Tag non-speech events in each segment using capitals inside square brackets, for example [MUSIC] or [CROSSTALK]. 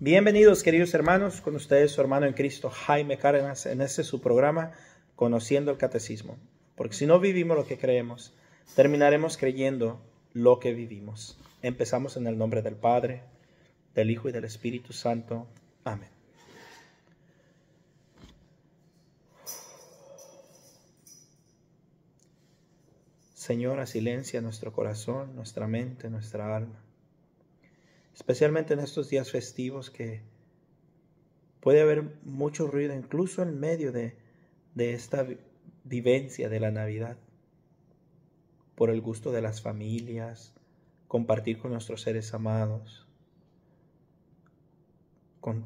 Bienvenidos queridos hermanos, con ustedes su hermano en Cristo Jaime Cárdenas en este su programa Conociendo el Catecismo, porque si no vivimos lo que creemos, terminaremos creyendo lo que vivimos. Empezamos en el nombre del Padre, del Hijo y del Espíritu Santo. Amén. Señora, silencia nuestro corazón, nuestra mente, nuestra alma especialmente en estos días festivos que puede haber mucho ruido incluso en medio de, de esta vivencia de la Navidad, por el gusto de las familias, compartir con nuestros seres amados, con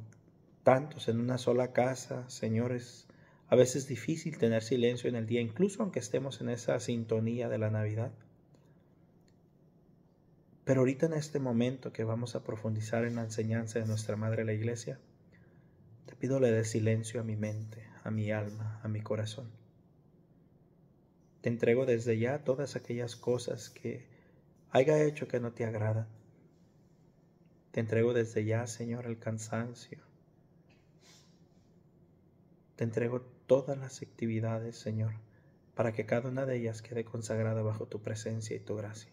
tantos en una sola casa, señores, a veces es difícil tener silencio en el día, incluso aunque estemos en esa sintonía de la Navidad. Pero ahorita en este momento que vamos a profundizar en la enseñanza de nuestra Madre la Iglesia, te pido le des silencio a mi mente, a mi alma, a mi corazón. Te entrego desde ya todas aquellas cosas que haya hecho que no te agradan. Te entrego desde ya, Señor, el cansancio. Te entrego todas las actividades, Señor, para que cada una de ellas quede consagrada bajo tu presencia y tu gracia.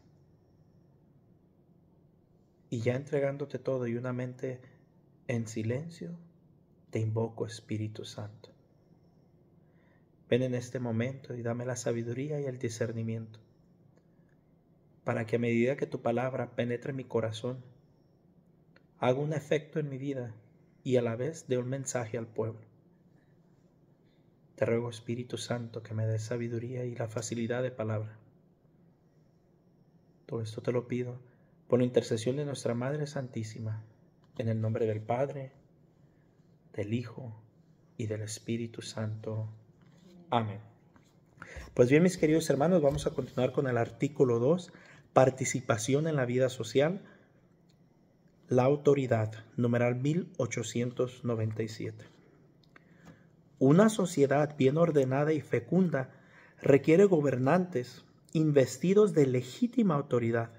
Y ya entregándote todo y una mente en silencio, te invoco Espíritu Santo. Ven en este momento y dame la sabiduría y el discernimiento, para que a medida que tu palabra penetre mi corazón, haga un efecto en mi vida y a la vez dé un mensaje al pueblo. Te ruego Espíritu Santo que me dé sabiduría y la facilidad de palabra. Todo esto te lo pido por la intercesión de nuestra Madre Santísima, en el nombre del Padre, del Hijo y del Espíritu Santo. Amén. Pues bien, mis queridos hermanos, vamos a continuar con el artículo 2, participación en la vida social, la autoridad, numeral 1897. Una sociedad bien ordenada y fecunda requiere gobernantes investidos de legítima autoridad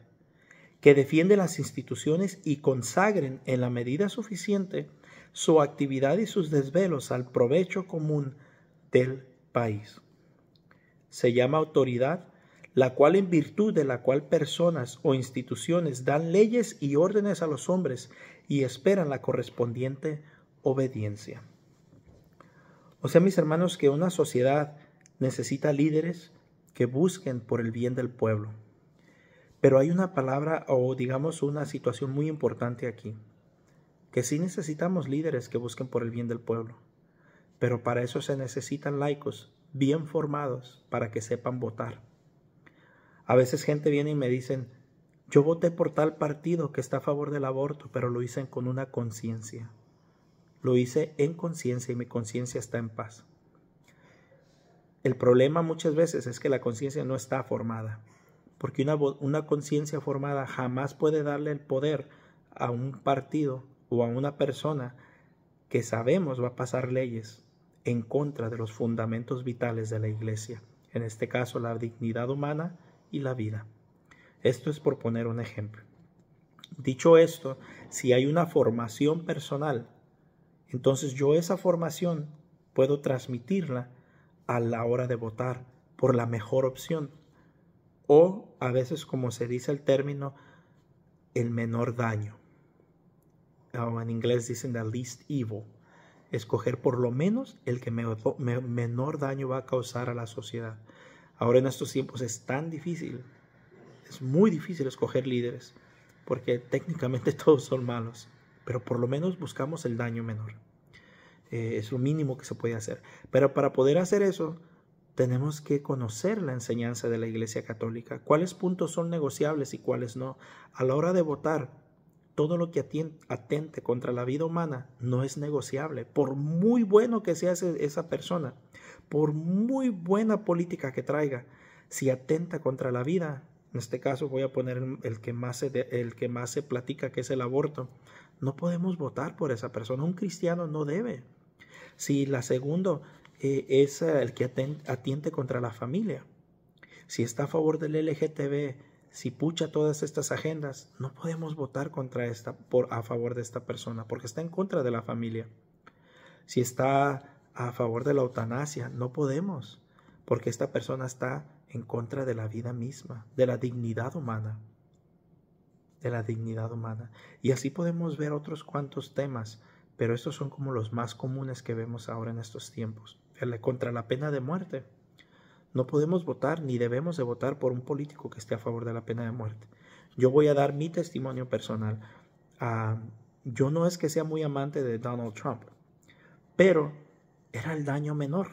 que defiende las instituciones y consagren en la medida suficiente su actividad y sus desvelos al provecho común del país. Se llama autoridad la cual en virtud de la cual personas o instituciones dan leyes y órdenes a los hombres y esperan la correspondiente obediencia. O sea, mis hermanos, que una sociedad necesita líderes que busquen por el bien del pueblo, pero hay una palabra o digamos una situación muy importante aquí, que sí necesitamos líderes que busquen por el bien del pueblo, pero para eso se necesitan laicos bien formados para que sepan votar. A veces gente viene y me dicen, yo voté por tal partido que está a favor del aborto, pero lo hice con una conciencia. Lo hice en conciencia y mi conciencia está en paz. El problema muchas veces es que la conciencia no está formada porque una, una conciencia formada jamás puede darle el poder a un partido o a una persona que sabemos va a pasar leyes en contra de los fundamentos vitales de la Iglesia, en este caso la dignidad humana y la vida. Esto es por poner un ejemplo. Dicho esto, si hay una formación personal, entonces yo esa formación puedo transmitirla a la hora de votar por la mejor opción o a veces como se dice el término, el menor daño. en inglés dicen the least evil. Escoger por lo menos el que menor daño va a causar a la sociedad. Ahora en estos tiempos es tan difícil, es muy difícil escoger líderes, porque técnicamente [LAUGHS] todos son malos, pero por lo menos buscamos el daño menor. Eh, es lo mínimo que se puede hacer. Pero para poder hacer eso, tenemos que conocer la enseñanza de la Iglesia Católica, cuáles puntos son negociables y cuáles no. A la hora de votar, todo lo que atente contra la vida humana no es negociable, por muy bueno que sea esa persona, por muy buena política que traiga, si atenta contra la vida, en este caso voy a poner el que más se, el que más se platica que es el aborto, no podemos votar por esa persona, un cristiano no debe. Si la segunda... E-, es el que atiende contra la familia. Si está a favor del LGTB, si pucha todas estas agendas, no podemos votar contra esta, a favor de esta persona, porque está en contra de la familia. Si está a favor de la eutanasia, no podemos, porque esta persona está en contra de la vida misma, de la dignidad humana, de la dignidad humana. Y así podemos ver otros cuantos temas, pero estos son como los más comunes que vemos ahora en estos tiempos contra la pena de muerte. No podemos votar ni debemos de votar por un político que esté a favor de la pena de muerte. Yo voy a dar mi testimonio personal. Ah, yo no es que sea muy amante de Donald Trump, pero era el daño menor,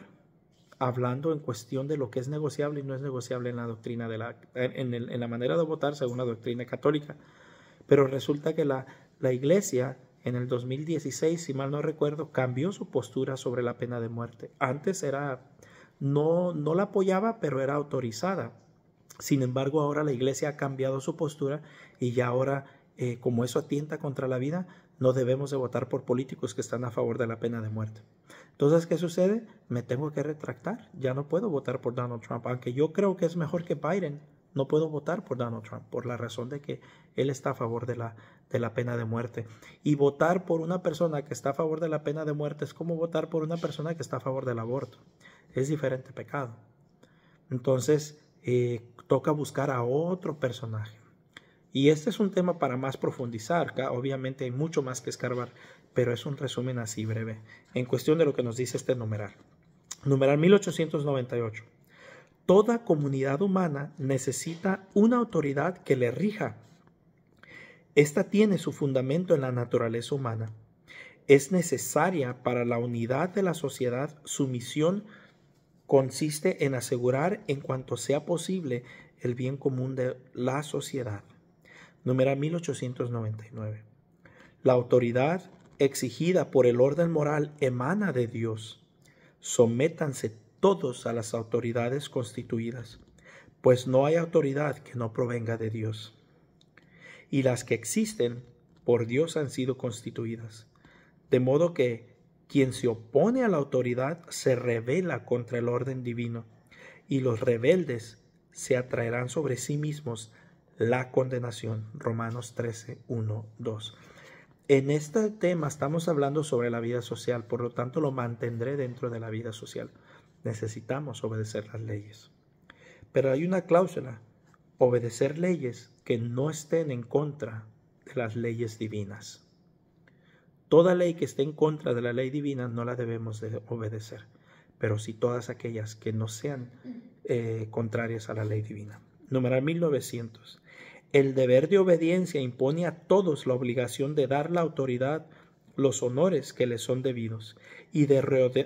hablando en cuestión de lo que es negociable y no es negociable en la doctrina de la, en, la manera de votar según la doctrina católica. Pero resulta que la, la iglesia en el 2016, si mal no recuerdo, cambió su postura sobre la pena de muerte. Antes era, no, no la apoyaba, pero era autorizada. Sin embargo, ahora la iglesia ha cambiado su postura y ya ahora, eh, como eso atienta contra la vida, no debemos de votar por políticos que están a favor de la pena de muerte. Entonces, ¿qué sucede? Me tengo que retractar. Ya no puedo votar por Donald Trump, aunque yo creo que es mejor que Biden no puedo votar por Donald Trump por la razón de que él está a favor de la, de la pena de muerte. Y votar por una persona que está a favor de la pena de muerte es como votar por una persona que está a favor del aborto. Es diferente pecado. Entonces, eh, toca buscar a otro personaje. Y este es un tema para más profundizar. Obviamente hay mucho más que escarbar, pero es un resumen así breve en cuestión de lo que nos dice este numeral. Numeral 1898. Toda comunidad humana necesita una autoridad que le rija. Esta tiene su fundamento en la naturaleza humana. Es necesaria para la unidad de la sociedad su misión consiste en asegurar en cuanto sea posible el bien común de la sociedad. Número 1899. La autoridad exigida por el orden moral emana de Dios. Sométanse todos a las autoridades constituidas, pues no hay autoridad que no provenga de Dios. Y las que existen por Dios han sido constituidas. De modo que quien se opone a la autoridad se revela contra el orden divino, y los rebeldes se atraerán sobre sí mismos la condenación. Romanos 13, 1, 2. En este tema estamos hablando sobre la vida social, por lo tanto lo mantendré dentro de la vida social necesitamos obedecer las leyes. Pero hay una cláusula, obedecer leyes que no estén en contra de las leyes divinas. Toda ley que esté en contra de la ley divina no la debemos de obedecer, pero sí todas aquellas que no sean eh, contrarias a la ley divina. número 1900. El deber de obediencia impone a todos la obligación de dar la autoridad los honores que le son debidos y de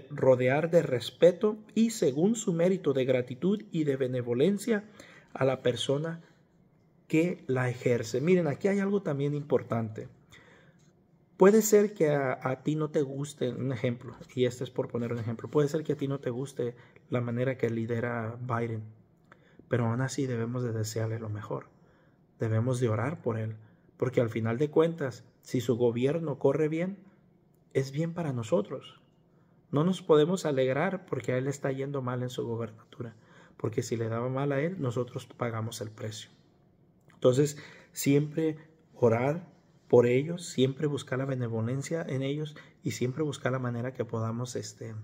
rodear de respeto y según su mérito de gratitud y de benevolencia a la persona que la ejerce. Miren, aquí hay algo también importante. Puede ser que a, ti no te guste, un ejemplo, y este es por poner un ejemplo, puede ser que a ti no te guste la manera que lidera Biden, pero aún así debemos de desearle lo mejor, debemos de orar por él, porque al final de cuentas, si su gobierno corre bien, es bien para nosotros. No nos podemos alegrar porque a él está yendo mal en su gobernatura, porque si le daba mal a él, nosotros pagamos el precio. Entonces, siempre orar por ellos, siempre buscar la benevolencia en ellos y siempre buscar la manera que podamos este,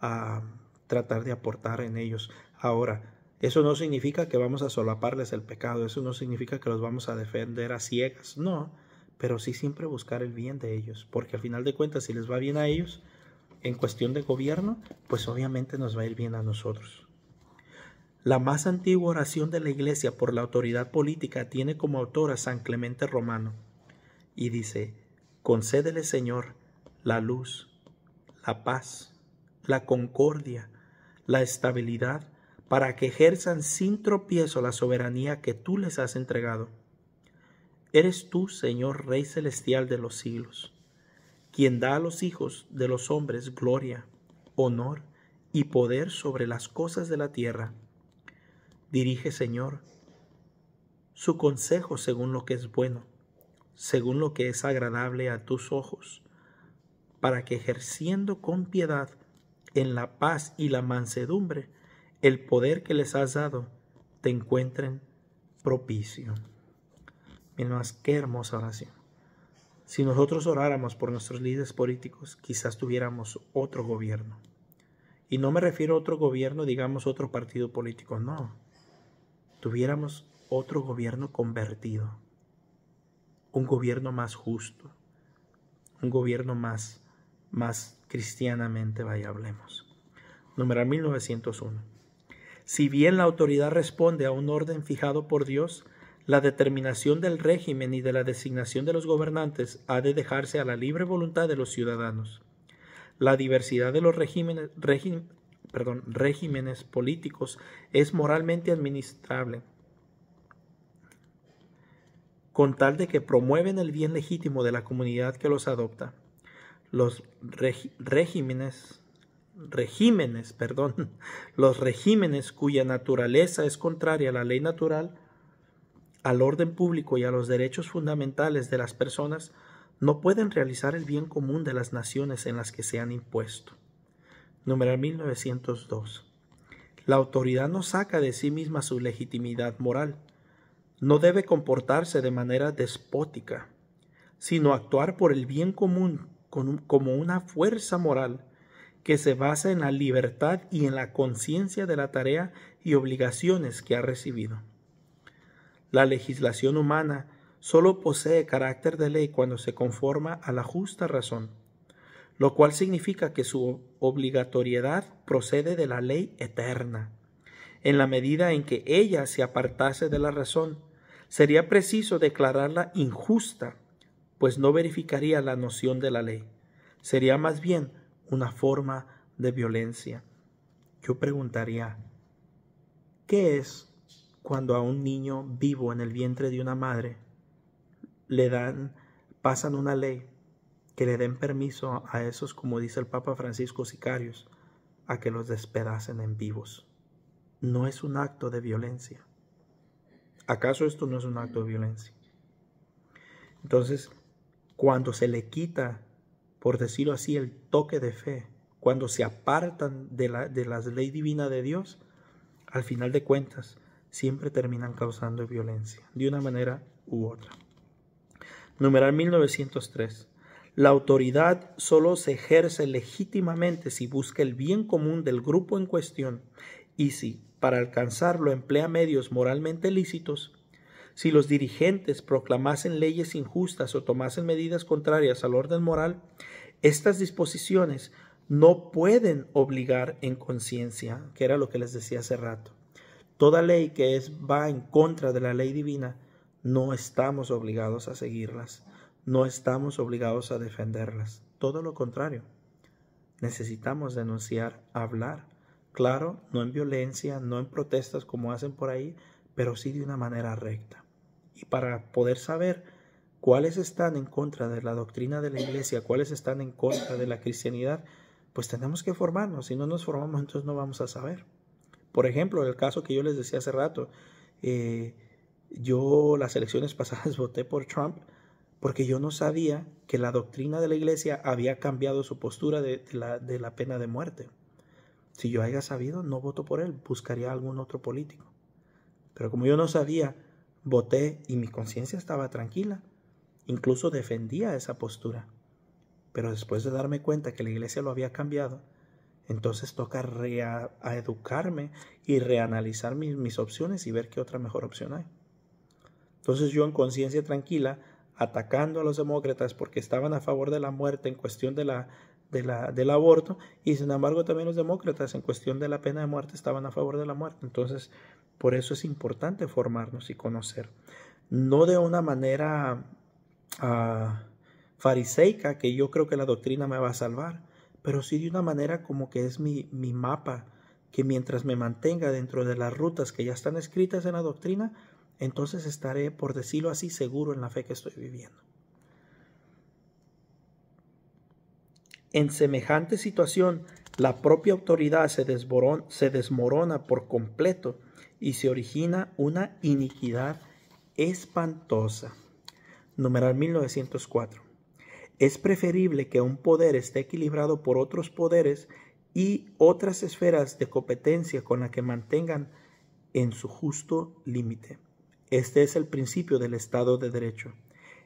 a, ah, tratar de aportar en ellos. Ahora, eso no significa que vamos a solaparles el pecado, eso no significa que los vamos a defender a ciegas, no, pero sí siempre buscar el bien de ellos, porque al final de cuentas si les va bien a ellos, en cuestión de gobierno, pues obviamente nos va a ir bien a nosotros. La más antigua oración de la Iglesia por la autoridad política tiene como autora San Clemente Romano y dice, concédele Señor la luz, la paz, la concordia, la estabilidad para que ejerzan sin tropiezo la soberanía que tú les has entregado. Eres tú, Señor, Rey Celestial de los siglos, quien da a los hijos de los hombres gloria, honor y poder sobre las cosas de la tierra. Dirige, Señor, su consejo según lo que es bueno, según lo que es agradable a tus ojos, para que ejerciendo con piedad en la paz y la mansedumbre, el poder que les has dado, te encuentren propicio. Miren más, qué hermosa oración. Si nosotros oráramos por nuestros líderes políticos, quizás tuviéramos otro gobierno. Y no me refiero a otro gobierno, digamos otro partido político, no. Tuviéramos otro gobierno convertido, un gobierno más justo, un gobierno más, más cristianamente, vaya, hablemos. Número 1901. Si bien la autoridad responde a un orden fijado por Dios, la determinación del régimen y de la designación de los gobernantes ha de dejarse a la libre voluntad de los ciudadanos. La diversidad de los regímenes, políticos es moralmente administrable, con tal de que promueven el bien legítimo de la comunidad que los adopta. Los regímenes regímenes, perdón, [LAUGHS] los regímenes cuya naturaleza es contraria a la ley natural, al orden público y a los derechos fundamentales de las personas, no pueden realizar el bien común de las naciones en las que se han impuesto. Número 1902. La autoridad no saca de sí misma su legitimidad moral. No debe comportarse de manera despótica, sino actuar por el bien común como una fuerza moral que se basa en la libertad y en la conciencia de la tarea y obligaciones que ha recibido. La legislación humana solo posee carácter de ley cuando se conforma a la justa razón, lo cual significa que su obligatoriedad procede de la ley eterna. En la medida en que ella se apartase de la razón, sería preciso declararla injusta, pues no verificaría la noción de la ley. Sería más bien una forma de violencia. Yo preguntaría, ¿qué es cuando a un niño vivo en el vientre de una madre le dan, pasan una ley que le den permiso a esos, como dice el Papa Francisco, sicarios, a que los despedacen en vivos? No es un acto de violencia. ¿Acaso esto no es un acto de violencia? Entonces, cuando se le quita por decirlo así, el toque de fe, cuando se apartan de la, ley divina de Dios, al final de cuentas, siempre terminan causando violencia, de una manera u otra. Numeral 1903. La autoridad solo se ejerce legítimamente si busca el bien común del grupo en cuestión y si, para alcanzarlo, emplea medios moralmente lícitos si los dirigentes proclamasen leyes injustas o tomasen medidas contrarias al orden moral, estas disposiciones no pueden obligar en conciencia, que era lo que les decía hace rato. Toda ley que es, va en contra de la ley divina, no estamos obligados a seguirlas, no estamos obligados a defenderlas. Todo lo contrario, necesitamos denunciar, hablar. Claro, no en violencia, no en protestas como hacen por ahí, pero sí de una manera recta. Y para poder saber cuáles están en contra de la doctrina de la iglesia, cuáles están en contra de la cristianidad, pues tenemos que formarnos. Si no nos formamos, entonces no vamos a saber. Por ejemplo, el caso que yo les decía hace rato, eh, yo las elecciones [LAUGHS] pasadas voté por Trump porque yo no sabía que la doctrina de la iglesia había cambiado su postura de, la, de la pena de muerte. Si yo haya sabido, no voto por él, buscaría algún otro político. Pero como yo no sabía Voté y mi conciencia estaba tranquila. Incluso defendía esa postura. Pero después de darme cuenta que la iglesia lo había cambiado, entonces toca reeducarme y reanalizar mis, opciones y ver qué otra mejor opción hay. Entonces yo en conciencia tranquila, atacando a los demócratas porque estaban a favor de la muerte en cuestión de la, del aborto, y sin embargo también los demócratas en cuestión de la pena de muerte estaban a favor de la muerte. Entonces por eso es importante formarnos y conocer. No de una manera ah, fariseica, que yo creo que la doctrina me va a salvar, pero sí de una manera como que es mi, mapa, que mientras me mantenga dentro de las rutas que ya están escritas en la doctrina, entonces estaré, por decirlo así, seguro en la fe que estoy viviendo. En semejante situación, la propia autoridad se, se desmorona por completo y se origina una iniquidad espantosa. Número 1904. Es preferible que un poder esté equilibrado por otros poderes y otras esferas de competencia con la que mantengan en su justo límite. Este es el principio del Estado de Derecho,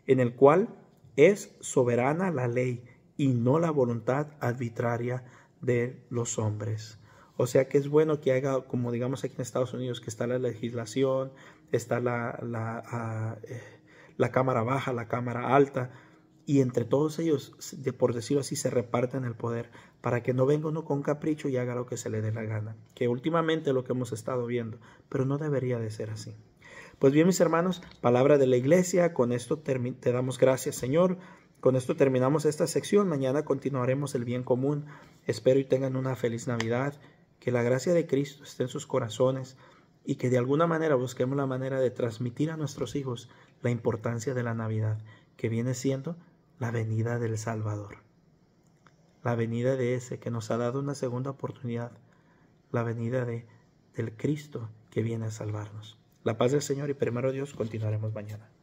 en el cual es soberana la ley y no la voluntad arbitraria de los hombres. O sea que es bueno que haga, como digamos aquí en Estados Unidos, que está la legislación, está la, ah, eh, la, Cámara Baja, la Cámara Alta, y entre todos ellos, de, por decirlo así, se reparten el poder para que no venga uno con capricho y haga lo que se le dé la gana, que últimamente lo que hemos estado viendo, pero no debería de ser así. Pues bien, mis hermanos, palabra de la iglesia, con esto te damos gracias, Señor. Con esto terminamos esta sección, mañana continuaremos el bien común. Espero y tengan una feliz Navidad que la gracia de Cristo esté en sus corazones y que de alguna manera busquemos la manera de transmitir a nuestros hijos la importancia de la Navidad, que viene siendo la venida del Salvador, la venida de ese que nos ha dado una segunda oportunidad, la venida de, del Cristo que viene a salvarnos. La paz del Señor y primero Dios continuaremos mañana.